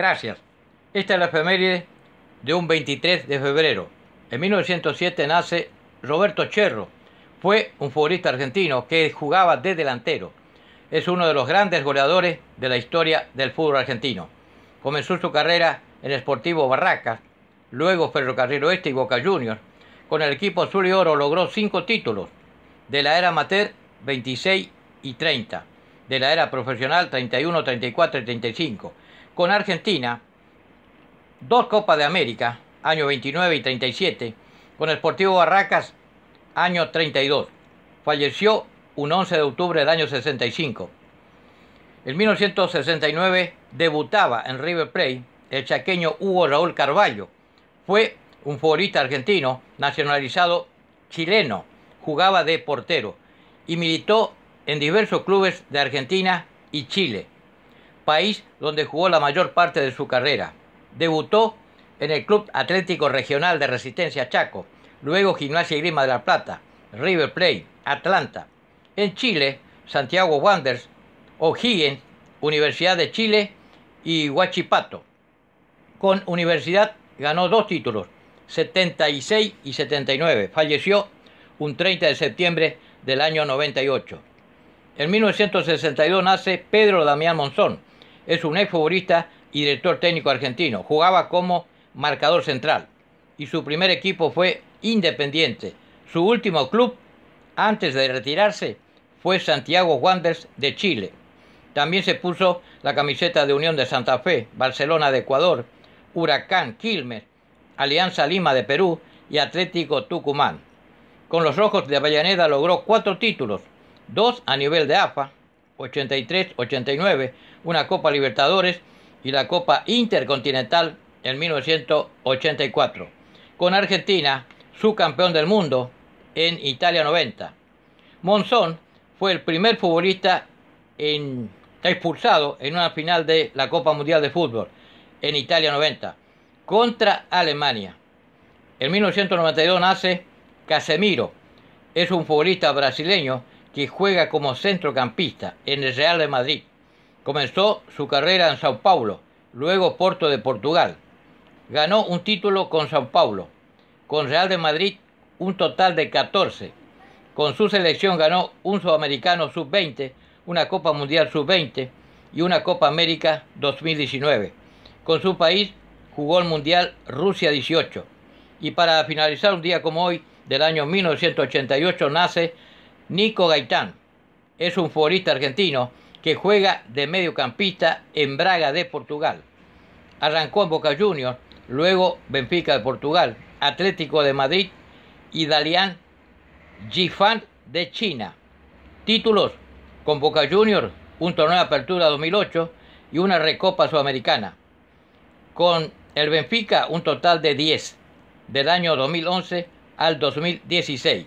Gracias. Esta es la efeméride de un 23 de febrero. En 1907 nace Roberto Cherro. Fue un futbolista argentino que jugaba de delantero. Es uno de los grandes goleadores de la historia del fútbol argentino. Comenzó su carrera en Sportivo Barracas, luego Ferrocarril Oeste y Boca Juniors. Con el equipo azul y oro logró cinco títulos, de la era amateur 26 y 30, de la era profesional 31, 34 y 35 con Argentina, dos Copas de América, año 29 y 37, con el Sportivo Barracas, año 32. Falleció un 11 de octubre del año 65. En 1969 debutaba en River Plate el chaqueño Hugo Raúl Carballo. Fue un futbolista argentino nacionalizado chileno, jugaba de portero y militó en diversos clubes de Argentina y Chile país donde jugó la mayor parte de su carrera. Debutó en el Club Atlético Regional de Resistencia Chaco, luego Gimnasia y Grima de la Plata, River Plate, Atlanta. En Chile, Santiago Wanderers, O'Higgins, Universidad de Chile y Huachipato. Con Universidad ganó dos títulos, 76 y 79. Falleció un 30 de septiembre del año 98. En 1962 nace Pedro Damián Monzón. Es un exfutbolista y director técnico argentino. Jugaba como marcador central y su primer equipo fue Independiente. Su último club, antes de retirarse, fue Santiago Wanderers de Chile. También se puso la camiseta de Unión de Santa Fe, Barcelona de Ecuador, Huracán Quilmes, Alianza Lima de Perú y Atlético Tucumán. Con los Rojos de Avellaneda logró cuatro títulos, dos a nivel de AFA, 83-89, una Copa Libertadores y la Copa Intercontinental en 1984. Con Argentina, subcampeón del mundo en Italia 90. Monzón fue el primer futbolista expulsado en una final de la Copa Mundial de Fútbol en Italia 90 contra Alemania. En 1992 nace Casemiro, es un futbolista brasileño que juega como centrocampista en el Real de Madrid. Comenzó su carrera en Sao Paulo, luego Porto de Portugal. Ganó un título con Sao Paulo, con Real de Madrid un total de 14. Con su selección ganó un Sudamericano sub-20, una Copa Mundial sub-20 y una Copa América 2019. Con su país jugó el Mundial Rusia 18. Y para finalizar un día como hoy, del año 1988, nace Nico Gaitán es un futbolista argentino que juega de mediocampista en Braga de Portugal. Arrancó en Boca Juniors, luego Benfica de Portugal, Atlético de Madrid y Dalian Yifan de China. Títulos con Boca Juniors, un torneo de apertura 2008 y una recopa sudamericana. Con el Benfica un total de 10 del año 2011 al 2016.